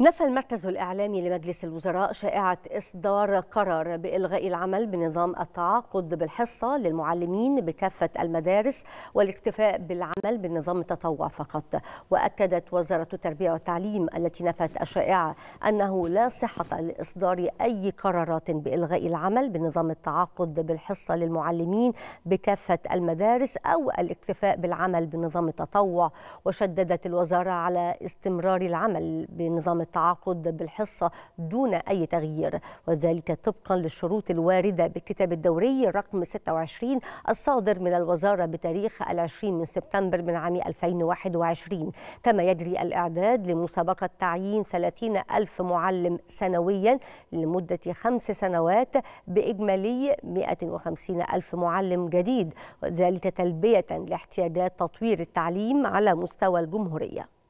نفى المركز الإعلامي لمجلس الوزراء شائعة إصدار قرار بإلغاء العمل بنظام التعاقد بالحصة للمعلمين بكافة المدارس والاكتفاء بالعمل بنظام التطوع فقط وأكدت وزارة التربية والتعليم التي نفت الشائعة أنه لا صحة لإصدار أي قرارات بإلغاء العمل بنظام التعاقد بالحصة للمعلمين بكافة المدارس أو الاكتفاء بالعمل بنظام التطوع وشددت الوزارة على استمرار العمل بنظام التعاقد بالحصة دون أي تغيير وذلك طبقا للشروط الواردة بالكتاب الدوري رقم 26 الصادر من الوزارة بتاريخ 20 من سبتمبر من عام 2021 كما يجري الإعداد لمسابقة تعيين 30 ألف معلم سنويا لمدة خمس سنوات بإجمالي 150 ألف معلم جديد وذلك تلبية لاحتياجات تطوير التعليم على مستوى الجمهورية